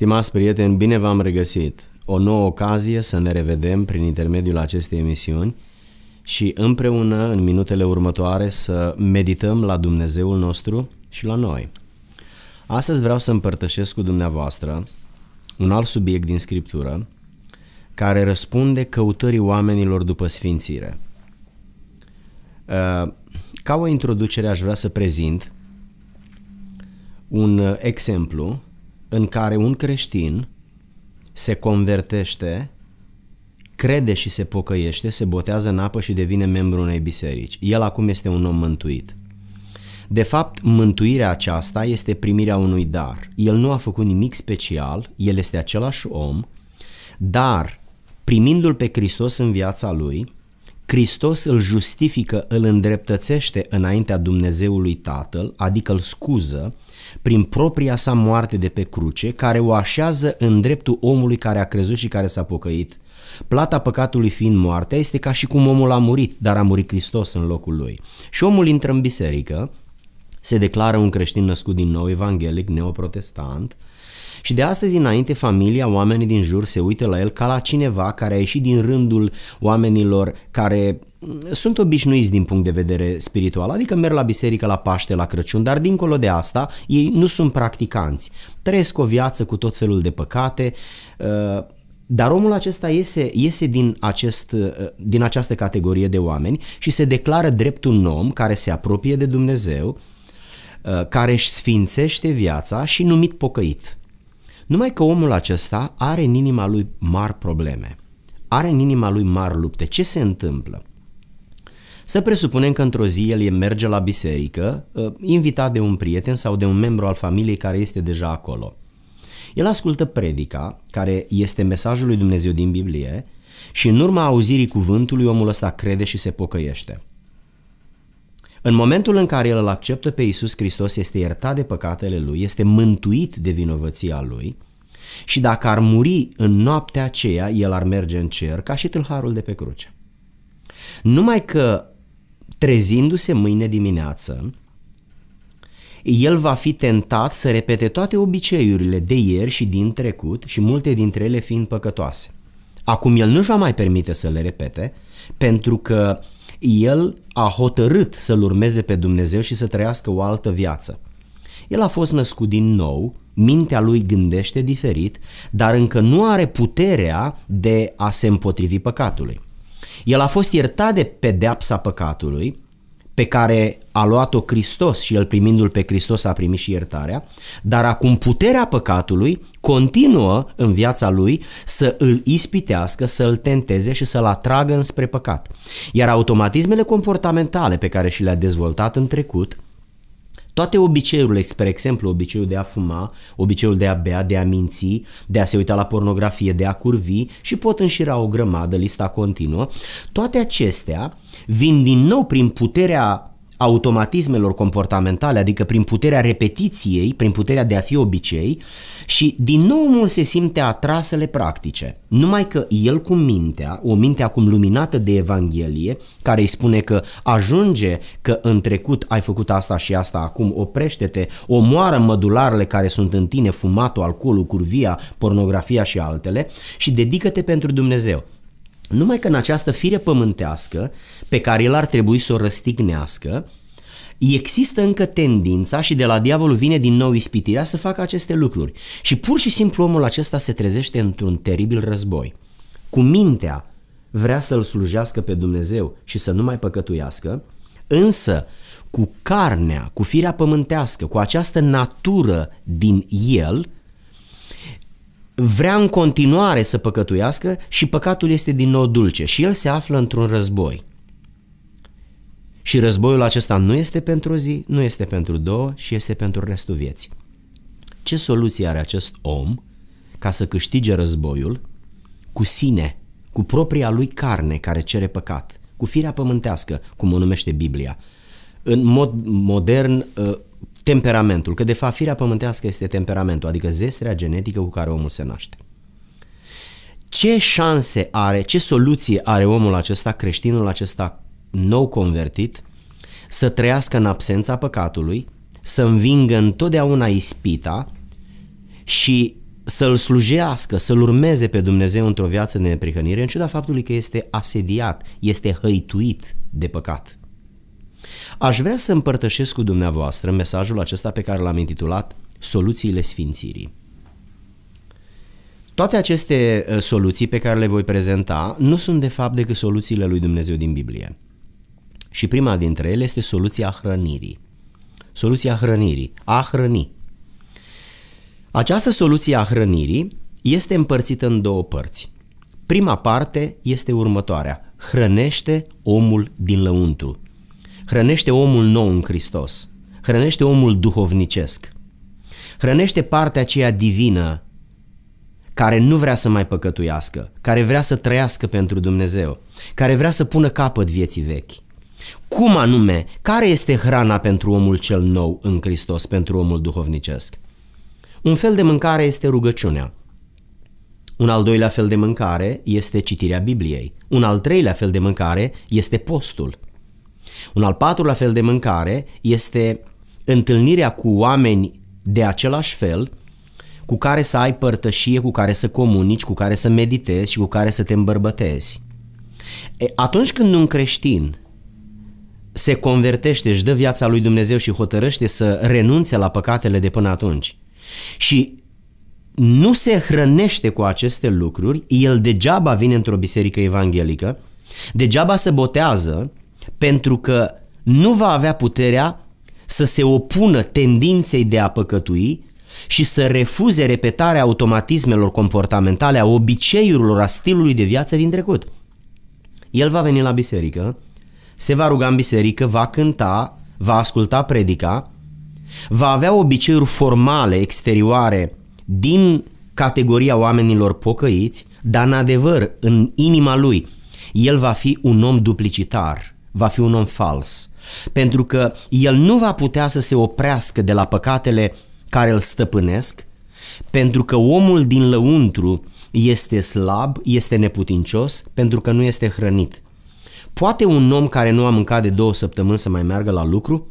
Stimați prieteni, bine v-am regăsit! O nouă ocazie să ne revedem prin intermediul acestei emisiuni și împreună, în minutele următoare, să medităm la Dumnezeul nostru și la noi. Astăzi vreau să împărtășesc cu dumneavoastră un alt subiect din Scriptură care răspunde căutării oamenilor după sfințire. Uh, ca o introducere aș vrea să prezint un uh, exemplu în care un creștin se convertește, crede și se pocăiește, se botează în apă și devine membru unei biserici. El acum este un om mântuit. De fapt, mântuirea aceasta este primirea unui dar. El nu a făcut nimic special, el este același om, dar primindu-l pe Hristos în viața lui, Hristos îl justifică, îl îndreptățește înaintea Dumnezeului Tatăl, adică îl scuză prin propria sa moarte de pe cruce, care o așează în dreptul omului care a crezut și care s-a pocăit. Plata păcatului fiind moartea este ca și cum omul a murit, dar a murit Hristos în locul lui. Și omul intră în biserică, se declară un creștin născut din nou, evanghelic, neoprotestant, uh, și de astăzi înainte familia, oamenii din jur se uită la el ca la cineva care a ieșit din rândul oamenilor care mm, sunt obișnuiți din punct de vedere spiritual, adică merg la biserică la Paște, la Crăciun, dar dincolo de asta ei nu sunt practicanți. Trăiesc o viață cu tot felul de păcate, uh, dar omul acesta iese, iese din, acest, uh, din această categorie de oameni și se declară drept un om care se apropie de Dumnezeu, uh, care își sfințește viața și numit pocăit. Numai că omul acesta are în inima lui mari probleme, are în inima lui mari lupte. Ce se întâmplă? Să presupunem că într-o zi el merge la biserică, ă, invitat de un prieten sau de un membru al familiei care este deja acolo. El ascultă predica, care este mesajul lui Dumnezeu din Biblie, și în urma auzirii cuvântului omul ăsta crede și se pocăiește. În momentul în care el îl acceptă pe Iisus Hristos, este iertat de păcatele lui, este mântuit de vinovăția lui și dacă ar muri în noaptea aceea, el ar merge în cer ca și tâlharul de pe cruce. Numai că trezindu-se mâine dimineață, el va fi tentat să repete toate obiceiurile de ieri și din trecut și multe dintre ele fiind păcătoase. Acum el nu-și va mai permite să le repete pentru că uh, el a hotărât să-L urmeze pe Dumnezeu și să trăiască o altă viață. El a fost născut din nou, mintea lui gândește diferit, dar încă nu are puterea de a se împotrivi păcatului. El a fost iertat de pedeapsa păcatului, pe care a luat-o Hristos și el primindu-l pe Hristos a primit și iertarea, dar acum puterea păcatului continuă în viața lui să îl ispitească, să îl tenteze și să-l atragă înspre păcat. Iar automatismele comportamentale pe care și le-a dezvoltat în trecut, toate obiceiurile, spre exemplu, obiceiul de a fuma, obiceiul de a bea, de a minți, de a se uita la pornografie, de a curvi și pot înșira o grămadă, lista continuă, toate acestea vin din nou prin puterea automatismelor comportamentale, adică prin puterea repetiției, prin puterea de a fi obicei și din nou omul se simte atrasele practice. Numai că el cu mintea, o minte acum luminată de Evanghelie, care îi spune că ajunge că în trecut ai făcut asta și asta, acum oprește-te, omoară mădularele care sunt în tine, fumatul, alcoolul, curvia, pornografia și altele și dedică-te pentru Dumnezeu. Numai că în această fire pământească, pe care el ar trebui să o răstignească, există încă tendința și de la diavolul vine din nou ispitirea să facă aceste lucruri. Și pur și simplu omul acesta se trezește într-un teribil război. Cu mintea vrea să-L slujească pe Dumnezeu și să nu mai păcătuiască, însă cu carnea, cu firea pământească, cu această natură din el – vrea în continuare să păcătuiască și păcatul este din nou dulce și el se află într-un război. Și războiul acesta nu este pentru o zi, nu este pentru două și este pentru restul vieții. Ce soluție are acest om ca să câștige războiul cu sine, cu propria lui carne care cere păcat, cu firea pământească, cum o numește Biblia? În mod modern, uh, temperamentul, că de fapt firea pământească este temperamentul, adică zestrea genetică cu care omul se naște. Ce șanse are, ce soluție are omul acesta, creștinul acesta nou convertit, să trăiască în absența păcatului, să învingă întotdeauna ispita și să-L slujească, să-L urmeze pe Dumnezeu într-o viață de neprihănire, în ciuda faptului că este asediat, este hăituit de păcat. Aș vrea să împărtășesc cu dumneavoastră mesajul acesta pe care l-am intitulat Soluțiile Sfințirii. Toate aceste uh, soluții pe care le voi prezenta nu sunt de fapt decât soluțiile lui Dumnezeu din Biblie. Și prima dintre ele este soluția hrănirii. Soluția hrănirii, a hrăni. Această soluție a hrănirii este împărțită în două părți. Prima parte este următoarea. Hrănește omul din lăuntru hrănește omul nou în Hristos, hrănește omul duhovnicesc, hrănește partea aceea divină care nu vrea să mai păcătuiască, care vrea să trăiască pentru Dumnezeu, care vrea să pună capăt vieții vechi. Cum anume? Care este hrana pentru omul cel nou în Hristos, pentru omul duhovnicesc? Un fel de mâncare este rugăciunea. Un al doilea fel de mâncare este citirea Bibliei. Un al treilea fel de mâncare este postul. Un al patrulea fel de mâncare este întâlnirea cu oameni de același fel, cu care să ai părtășie, cu care să comunici, cu care să meditezi și cu care să te îmbărbătezi. Atunci când un creștin se convertește, își dă viața lui Dumnezeu și hotărăște să renunțe la păcatele de până atunci și nu se hrănește cu aceste lucruri, el degeaba vine într-o biserică evanghelică, degeaba se botează, pentru că nu va avea puterea să se opună tendinței de a păcătui și să refuze repetarea automatismelor comportamentale, a obiceiurilor, a stilului de viață din trecut. El va veni la biserică, se va ruga în biserică, va cânta, va asculta predica, va avea obiceiuri formale, exterioare, din categoria oamenilor pocăiți, dar în adevăr, în inima lui, el va fi un om duplicitar, va fi un om fals, pentru că el nu va putea să se oprească de la păcatele care îl stăpânesc, pentru că omul din lăuntru este slab, este neputincios, pentru că nu este hrănit. Poate un om care nu a mâncat de două săptămâni să mai meargă la lucru?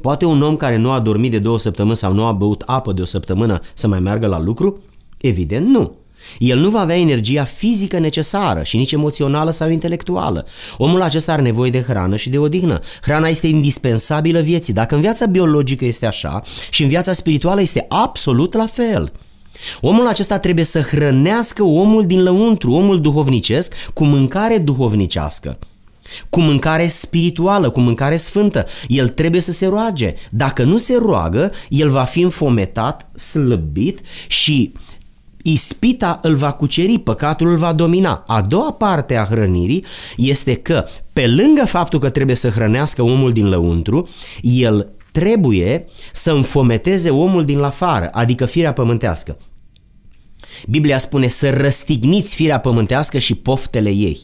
Poate un om care nu a dormit de două săptămâni sau nu a băut apă de o săptămână să mai meargă la lucru? Evident nu. El nu va avea energia fizică necesară și nici emoțională sau intelectuală. Omul acesta are nevoie de hrană și de odihnă. Hrana este indispensabilă vieții. Dacă în viața biologică este așa și în viața spirituală este absolut la fel. Omul acesta trebuie să hrănească omul din lăuntru, omul duhovnicesc, cu mâncare duhovnicească cu mâncare spirituală, cu mâncare sfântă. El trebuie să se roage. Dacă nu se roagă, el va fi înfometat, slăbit și ispita îl va cuceri, păcatul îl va domina. A doua parte a hrănirii este că, pe lângă faptul că trebuie să hrănească omul din lăuntru, el trebuie să înfometeze omul din afară, adică firea pământească. Biblia spune să răstigniți firea pământească și poftele ei.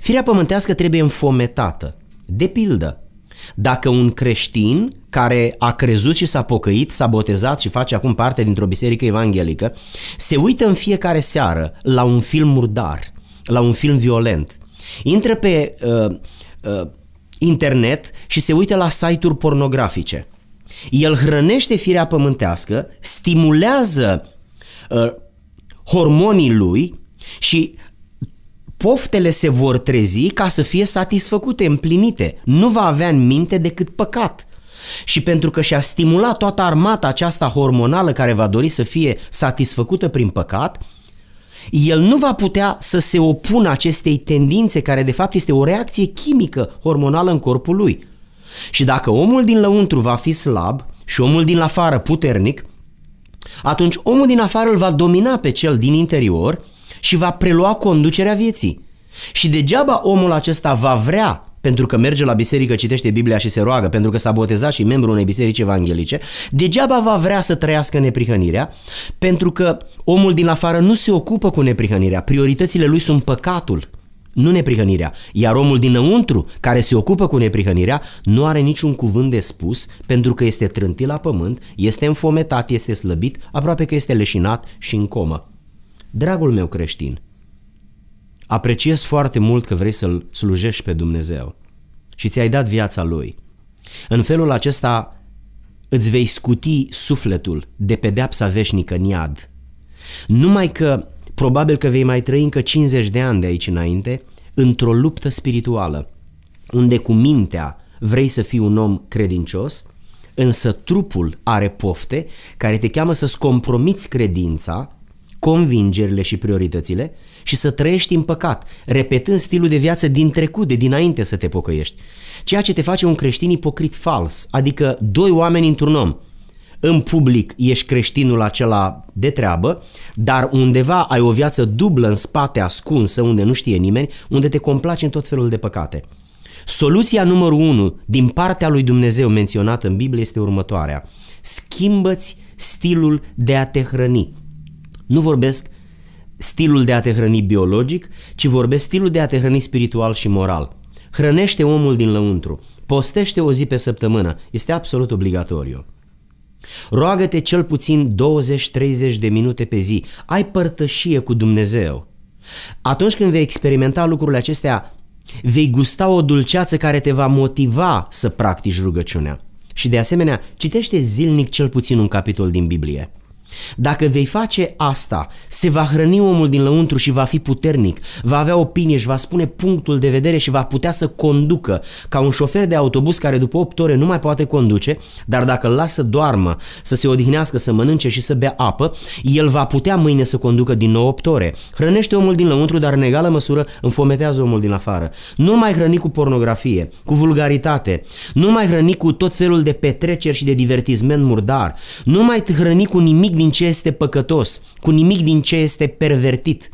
Firea pământească trebuie înfometată. De pildă, dacă un creștin care a crezut și s-a pocăit, s-a botezat și face acum parte dintr-o biserică evanghelică, se uită în fiecare seară la un film murdar, la un film violent, intră pe uh, uh, internet și se uită la site-uri pornografice. El hrănește firea pământească, stimulează uh, hormonii lui și poftele se vor trezi ca să fie satisfăcute, împlinite. Nu va avea în minte decât păcat. Și pentru că și-a stimulat toată armata aceasta hormonală care va dori să fie satisfăcută prin păcat, el nu va putea să se opună acestei tendințe care de fapt este o reacție chimică hormonală în corpul lui. Și dacă omul din lăuntru va fi slab și omul din afară puternic, atunci omul din afară îl va domina pe cel din interior și va prelua conducerea vieții. Și degeaba omul acesta va vrea pentru că merge la biserică, citește Biblia și se roagă, pentru că s-a botezat și membru unei biserici evanghelice, degeaba va vrea să trăiască neprihănirea, pentru că omul din afară nu se ocupă cu neprihănirea, prioritățile lui sunt păcatul, nu neprihănirea, iar omul dinăuntru care se ocupă cu neprihănirea nu are niciun cuvânt de spus pentru că este trântit la pământ, este înfometat, este slăbit, aproape că este leșinat și în comă. Dragul meu creștin, apreciez foarte mult că vrei să-L slujești pe Dumnezeu și ți-ai dat viața Lui. În felul acesta îți vei scuti sufletul de pedeapsa veșnică în iad. Numai că probabil că vei mai trăi încă 50 de ani de aici înainte într-o luptă spirituală, unde cu mintea vrei să fii un om credincios, însă trupul are pofte care te cheamă să-ți compromiți credința convingerile și prioritățile și să trăiești în păcat, repetând stilul de viață din trecut, de dinainte să te pocăiești. Ceea ce te face un creștin ipocrit fals, adică doi oameni într-un om. În public ești creștinul acela de treabă, dar undeva ai o viață dublă în spate, ascunsă, unde nu știe nimeni, unde te complaci în tot felul de păcate. Soluția numărul unu din partea lui Dumnezeu menționată în Biblie este următoarea. Schimbă-ți stilul de a te hrăni. Nu vorbesc stilul de a te hrăni biologic, ci vorbesc stilul de a te hrăni spiritual și moral. Hrănește omul din lăuntru, postește o zi pe săptămână, este absolut obligatoriu. Roagă-te cel puțin 20-30 de minute pe zi, ai părtășie cu Dumnezeu. Atunci când vei experimenta lucrurile acestea, vei gusta o dulceață care te va motiva să practici rugăciunea. Și de asemenea, citește zilnic cel puțin un capitol din Biblie. Dacă vei face asta, se va hrăni omul din lăuntru și va fi puternic, va avea opinie și va spune punctul de vedere și va putea să conducă, ca un șofer de autobuz care după 8 ore nu mai poate conduce, dar dacă îl lasă să doarmă, să se odihnească, să mănânce și să bea apă, el va putea mâine să conducă din nou 8 ore. Hrănește omul din lăuntru, dar în egală măsură înfometează omul din afară. Nu mai hrăni cu pornografie, cu vulgaritate, nu mai hrăni cu tot felul de petreceri și de divertisment murdar, nu mai hrăni cu nimic din ce este păcătos, cu nimic din ce este pervertit.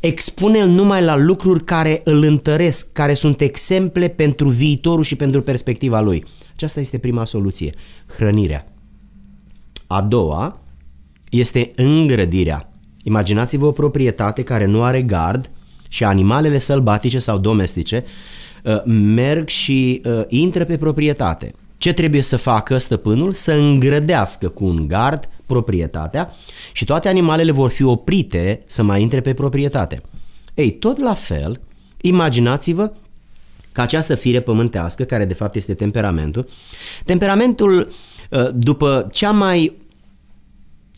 Expune-l numai la lucruri care îl întăresc, care sunt exemple pentru viitorul și pentru perspectiva lui. Aceasta este prima soluție, hrănirea. A doua este îngrădirea. Imaginați-vă o proprietate care nu are gard și animalele sălbatice sau domestice uh, merg și uh, intră pe proprietate. Ce trebuie să facă stăpânul? Să îngrădească cu un gard proprietatea și toate animalele vor fi oprite să mai intre pe proprietate. Ei, tot la fel, imaginați-vă că această fire pământească, care de fapt este temperamentul, temperamentul, ă, după cea mai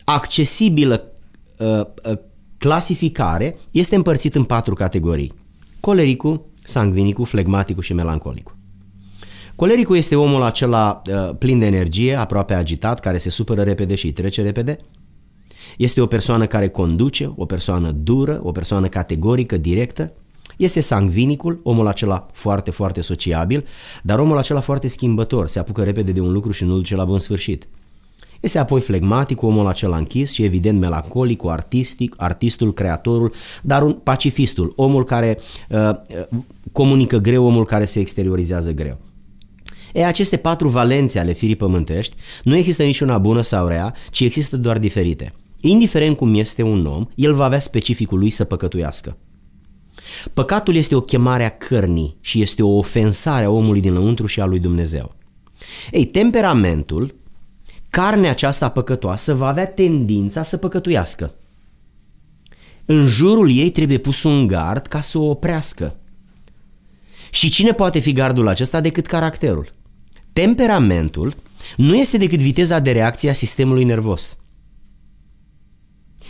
accesibilă ă, ă, clasificare, este împărțit în patru categorii. Colericul, sangvinicul, flegmaticul și melancolicul. Colericul este omul acela uh, plin de energie, aproape agitat, care se supără repede și trece repede. Este o persoană care conduce, o persoană dură, o persoană categorică, directă. Este sangvinicul, omul acela foarte, foarte sociabil, dar omul acela foarte schimbător, se apucă repede de un lucru și nu duce la bun sfârșit. Este apoi flegmatic, omul acela închis și evident melancolic, artistic, artistul, creatorul, dar un pacifistul, omul care uh, uh comunică greu, omul care se exteriorizează greu. E, aceste patru valențe ale firii pământești nu există niciuna bună sau rea, ci există doar diferite. Indiferent cum este un om, el va avea specificul lui să păcătuiască. Păcatul este o chemare a cărnii și este o ofensare a omului lăuntru și a lui Dumnezeu. Ei, temperamentul, carnea aceasta păcătoasă va avea tendința să păcătuiască. În jurul ei trebuie pus un gard ca să o oprească. Și cine poate fi gardul acesta decât caracterul? temperamentul nu este decât viteza de reacție a sistemului nervos.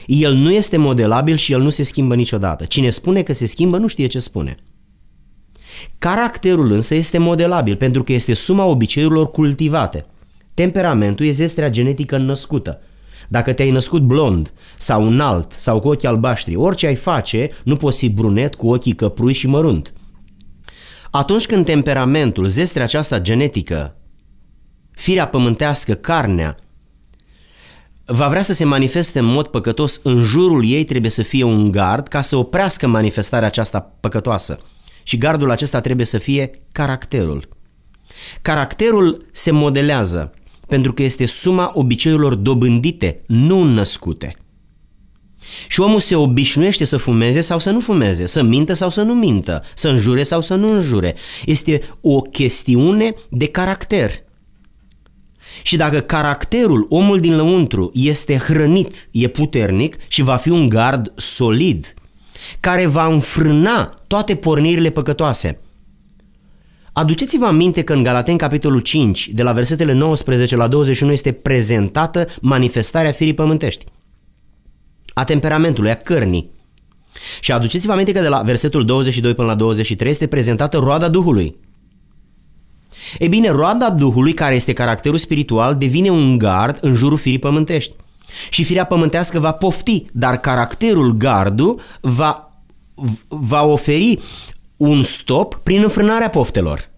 El nu este modelabil și el nu se schimbă niciodată. Cine spune că se schimbă nu știe ce spune. Caracterul însă este modelabil pentru că este suma obiceiurilor cultivate. Temperamentul este zestrea genetică născută. Dacă te-ai născut blond sau înalt sau cu ochii albaștri, orice ai face, nu poți fi brunet cu ochii căprui și mărunt. Atunci când temperamentul, zestrea aceasta genetică, firea pământească, carnea, va vrea să se manifeste în mod păcătos, în jurul ei trebuie să fie un gard ca să oprească manifestarea aceasta păcătoasă. Și gardul acesta trebuie să fie caracterul. Caracterul se modelează pentru că este suma obiceiurilor dobândite, nu născute. Și omul se obișnuiește să fumeze sau să nu fumeze, să mintă sau să nu mintă, să înjure sau să nu înjure. Este o chestiune de caracter – și dacă caracterul, omul din lăuntru, este hrănit, e puternic și va fi un gard solid, care va înfrâna toate pornirile păcătoase. Aduceți-vă aminte că în Galaten capitolul 5, de la versetele 19 la 21, este prezentată manifestarea firii pământești, a temperamentului, a cărnii. Și aduceți-vă aminte că de la versetul 22 până la 23 este prezentată roada Duhului, E bine, roada Duhului, care este caracterul spiritual, devine un gard în jurul firii pământești. Și firea pământească va pofti, dar caracterul, gardul, va, va oferi un stop prin înfrânarea poftelor.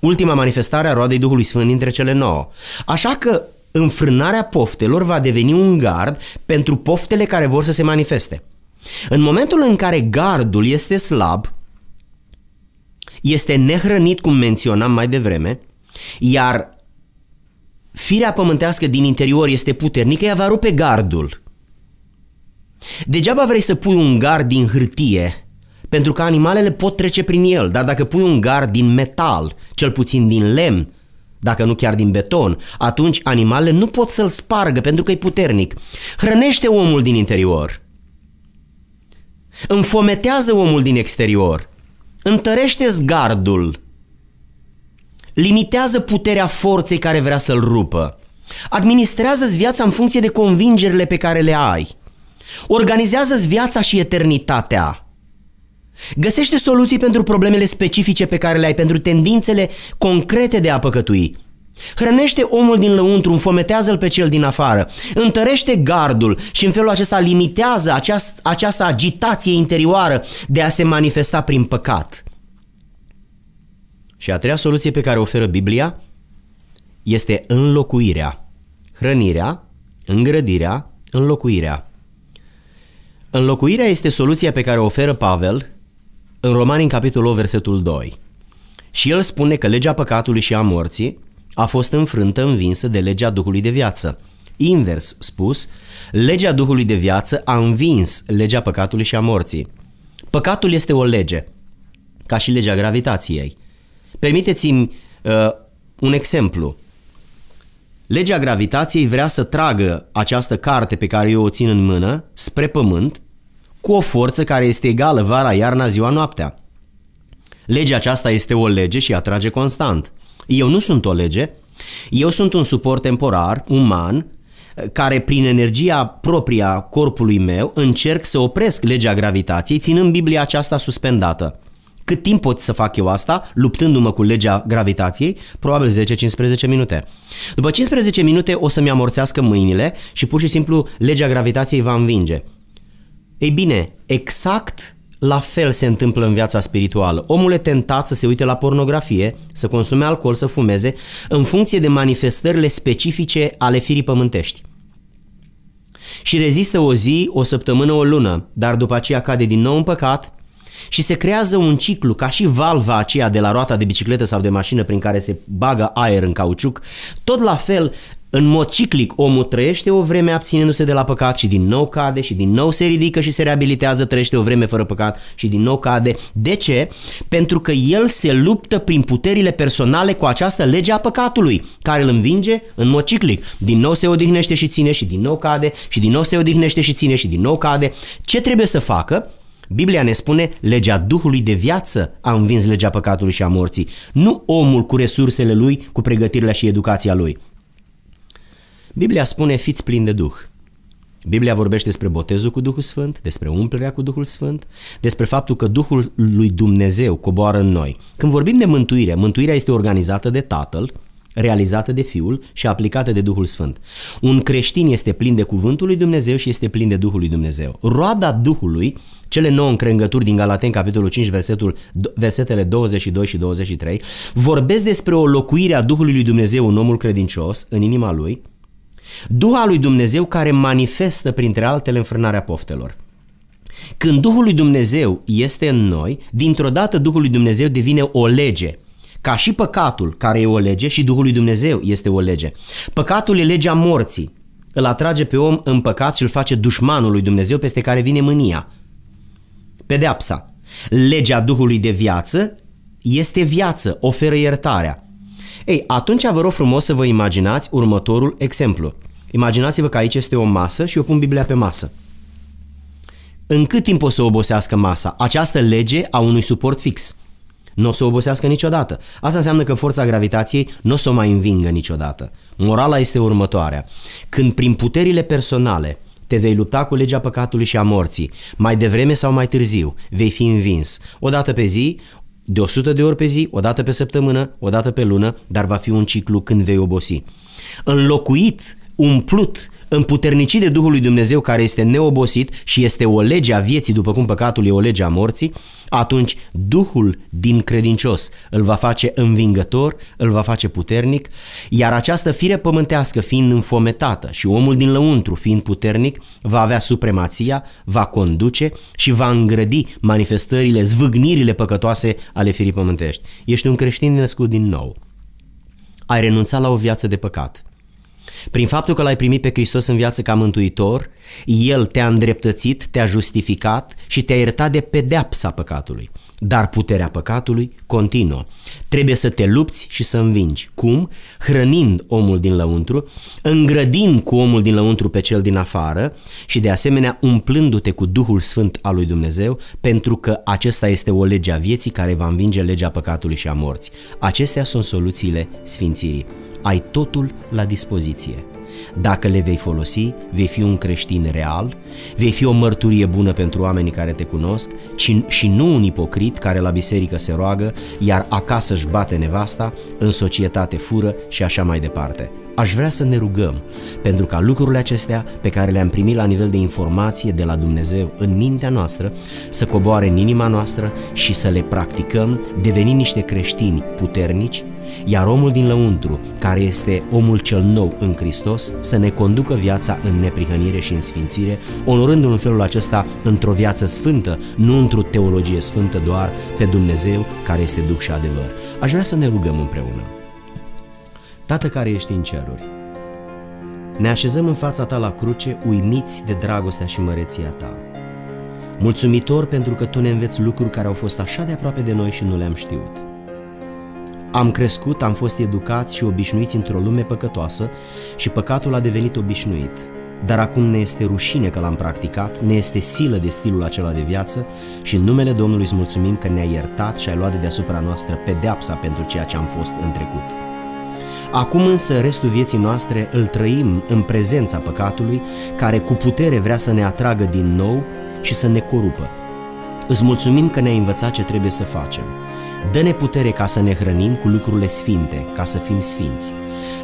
Ultima manifestare a roadei Duhului Sfânt dintre cele nouă. Așa că înfrânarea poftelor va deveni un gard pentru poftele care vor să se manifeste. În momentul în care gardul este slab, este nehrănit, cum menționam mai devreme, iar firea pământească din interior este puternică, ea va rupe gardul. Degeaba vrei să pui un gard din hârtie, pentru că animalele pot trece prin el, dar dacă pui un gard din metal, cel puțin din lemn, dacă nu chiar din beton, atunci animalele nu pot să-l spargă pentru că e puternic. Hrănește omul din interior. Înfometează omul din exterior întărește zgardul, limitează puterea forței care vrea să-l rupă, administrează-ți viața în funcție de convingerile pe care le ai, organizează-ți viața și eternitatea, găsește soluții pentru problemele specifice pe care le ai, pentru tendințele concrete de a păcătui – Hrănește omul din lăuntru, înfometează-l pe cel din afară, întărește gardul și în felul acesta limitează aceast, această agitație interioară de a se manifesta prin păcat. Și a treia soluție pe care o oferă Biblia este înlocuirea, hrănirea, îngrădirea, înlocuirea. Înlocuirea este soluția pe care o oferă Pavel în Romani în capitolul 8, versetul 2. Și el spune că legea păcatului și a morții a fost înfrântă învinsă de legea Duhului de viață. Invers spus, legea Duhului de viață a învins legea păcatului și a morții. Păcatul este o lege, ca și legea gravitației. Permiteți-mi uh, un exemplu. Legea gravitației vrea să tragă această carte pe care eu o țin în mână spre pământ cu o forță care este egală vara, iarna, ziua, noaptea. Legea aceasta este o lege și atrage constant. Eu nu sunt o lege, eu sunt un suport temporar, uman, care prin energia propria corpului meu încerc să opresc legea gravitației, ținând Biblia aceasta suspendată. Cât timp pot să fac eu asta, luptându-mă cu legea gravitației? Probabil 10-15 minute. După 15 minute o să-mi amorțească mâinile și pur și simplu legea gravitației va învinge. Ei bine, exact la fel se întâmplă în viața spirituală. Omul e tentat să se uite la pornografie, să consume alcool, să fumeze, în funcție de manifestările specifice ale firii pământești. Și rezistă o zi, o săptămână, o lună, dar după aceea cade din nou în păcat și se creează un ciclu, ca și valva aceea de la roata de bicicletă sau de mașină prin care se bagă aer în cauciuc. Tot la fel, în mod ciclic omul trăiește o vreme abținându-se de la păcat și din nou cade și din nou se ridică și se reabilitează, trăiește o vreme fără păcat și din nou cade. De ce? Pentru că el se luptă prin puterile personale cu această lege a păcatului, care îl învinge în mod ciclic. Din nou se odihnește și ține și din nou cade și din nou se odihnește și ține și din nou cade. Ce trebuie să facă? Biblia ne spune, legea Duhului de viață a învins legea păcatului și a morții, nu omul cu resursele lui, cu pregătirile și educația lui. Biblia spune fiți plini de Duh. Biblia vorbește despre botezul cu Duhul Sfânt, despre umplerea cu Duhul Sfânt, despre faptul că Duhul lui Dumnezeu coboară în noi. Când vorbim de mântuire, mântuirea este organizată de Tatăl, realizată de Fiul și aplicată de Duhul Sfânt. Un creștin este plin de Cuvântul lui Dumnezeu și este plin de Duhul lui Dumnezeu. Roada Duhului, cele nouă încrengături din Galaten, capitolul 5, versetul, versetele 22 și 23, vorbesc despre o locuire a Duhului lui Dumnezeu în omul credincios, în inima lui, Duhul lui Dumnezeu care manifestă printre altele înfrânarea poftelor. Când Duhul lui Dumnezeu este în noi, dintr-o dată Duhul lui Dumnezeu devine o lege. Ca și păcatul, care e o lege, și Duhul lui Dumnezeu este o lege. Păcatul e legea morții. Îl atrage pe om în păcat și îl face dușmanul lui Dumnezeu peste care vine mânia. Pedeapsa. Legea Duhului de viață este viață, oferă iertarea. Ei, atunci vă rog frumos să vă imaginați următorul exemplu. Imaginați-vă că aici este o masă și eu pun Biblia pe masă. În cât timp o să obosească masa? Această lege a unui suport fix. Nu o să obosească niciodată. Asta înseamnă că forța gravitației nu o să o mai învingă niciodată. Morala este următoarea. Când prin puterile personale te vei lupta cu legea păcatului și a morții, mai devreme sau mai târziu, vei fi învins. O dată pe zi, de 100 de ori pe zi, o dată pe săptămână, o dată pe lună, dar va fi un ciclu când vei obosi. Înlocuit umplut, împuternicit de Duhul lui Dumnezeu care este neobosit și este o lege a vieții, după cum păcatul e o lege a morții, atunci Duhul din credincios îl va face învingător, îl va face puternic, iar această fire pământească fiind înfometată și omul din lăuntru fiind puternic, va avea supremația, va conduce și va îngrădi manifestările, zvâgnirile păcătoase ale firii pământești. Ești un creștin născut din nou. Ai renunțat la o viață de păcat – prin faptul că l-ai primit pe Hristos în viață ca mântuitor, El te-a îndreptățit, te-a justificat și te-a iertat de pedeapsa păcatului. Dar puterea păcatului continuă. Trebuie să te lupți și să învingi. Cum? Hrănind omul din lăuntru, îngrădind cu omul din lăuntru pe cel din afară și de asemenea umplându-te cu Duhul Sfânt al lui Dumnezeu, pentru că acesta este o lege a vieții care va învinge legea păcatului și a morții. Acestea sunt soluțiile sfințirii ai totul la dispoziție. Dacă le vei folosi, vei fi un creștin real, vei fi o mărturie bună pentru oamenii care te cunosc ci, și nu un ipocrit care la biserică se roagă, iar acasă își bate nevasta, în societate fură și așa mai departe. Aș vrea să ne rugăm pentru ca lucrurile acestea pe care le-am primit la nivel de informație de la Dumnezeu în mintea noastră să coboare în inima noastră și să le practicăm, devenind niște creștini puternici, iar omul din lăuntru, care este omul cel nou în Hristos, să ne conducă viața în neprihănire și în sfințire, onorându-L în felul acesta într-o viață sfântă, nu într-o teologie sfântă doar pe Dumnezeu care este Duh și adevăr. Aș vrea să ne rugăm împreună. Tată care ești în ceruri, ne așezăm în fața ta la cruce, uimiți de dragostea și măreția ta. Mulțumitor pentru că tu ne înveți lucruri care au fost așa de aproape de noi și nu le-am știut. Am crescut, am fost educați și obișnuiți într-o lume păcătoasă și păcatul a devenit obișnuit. Dar acum ne este rușine că l-am practicat, ne este silă de stilul acela de viață și în numele Domnului îți mulțumim că ne-ai iertat și ai luat de deasupra noastră pedeapsa pentru ceea ce am fost în trecut. Acum însă restul vieții noastre îl trăim în prezența păcatului, care cu putere vrea să ne atragă din nou și să ne corupă. Îți mulțumim că ne-ai învățat ce trebuie să facem. Dă-ne putere ca să ne hrănim cu lucrurile sfinte, ca să fim sfinți.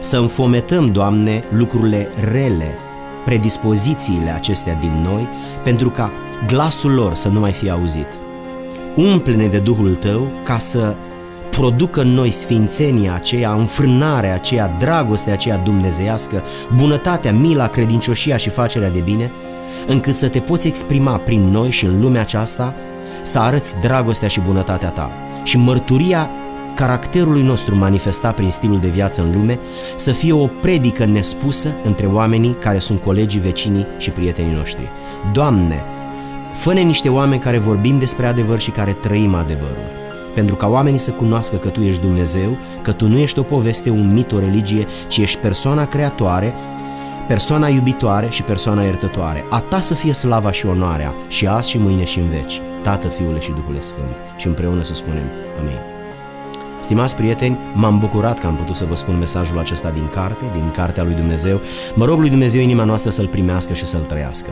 Să înfometăm, Doamne, lucrurile rele, predispozițiile acestea din noi, pentru ca glasul lor să nu mai fie auzit. Umple-ne de Duhul Tău ca să producă în noi sfințenia aceea, înfrânarea aceea, dragostea aceea dumnezeiască, bunătatea, mila, credincioșia și facerea de bine, încât să te poți exprima prin noi și în lumea aceasta, să arăți dragostea și bunătatea ta și mărturia caracterului nostru manifestat prin stilul de viață în lume să fie o predică nespusă între oamenii care sunt colegii, vecinii și prietenii noștri. Doamne, fă niște oameni care vorbim despre adevăr și care trăim adevărul pentru ca oamenii să cunoască că tu ești Dumnezeu, că tu nu ești o poveste, un mit, o religie, ci ești persoana creatoare, persoana iubitoare și persoana iertătoare. A ta să fie slava și onoarea și azi și mâine și în veci. Tată, Fiule și Duhul Sfânt și împreună să spunem Amin. Stimați prieteni, m-am bucurat că am putut să vă spun mesajul acesta din carte, din Cartea lui Dumnezeu. Mă rog lui Dumnezeu inima noastră să-l primească și să-l trăiască.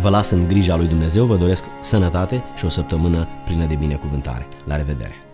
Vă las în grija lui Dumnezeu, vă doresc sănătate și o săptămână plină de binecuvântare. La revedere!